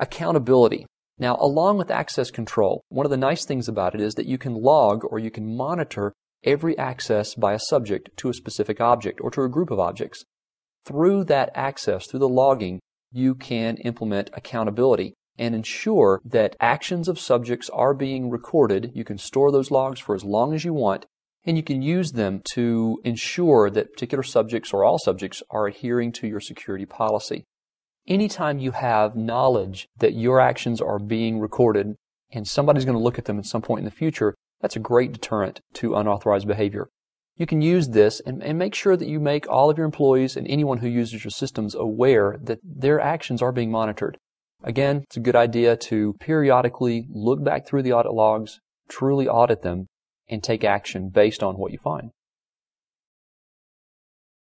Accountability. Now, along with access control, one of the nice things about it is that you can log or you can monitor every access by a subject to a specific object or to a group of objects. Through that access, through the logging, you can implement accountability and ensure that actions of subjects are being recorded. You can store those logs for as long as you want, and you can use them to ensure that particular subjects or all subjects are adhering to your security policy. Anytime you have knowledge that your actions are being recorded and somebody's going to look at them at some point in the future, that's a great deterrent to unauthorized behavior. You can use this and, and, make sure that you make all of your employees and anyone who uses your systems aware that their actions are being monitored. Again, it's a good idea to periodically look back through the audit logs, truly audit them, and take action based on what you find.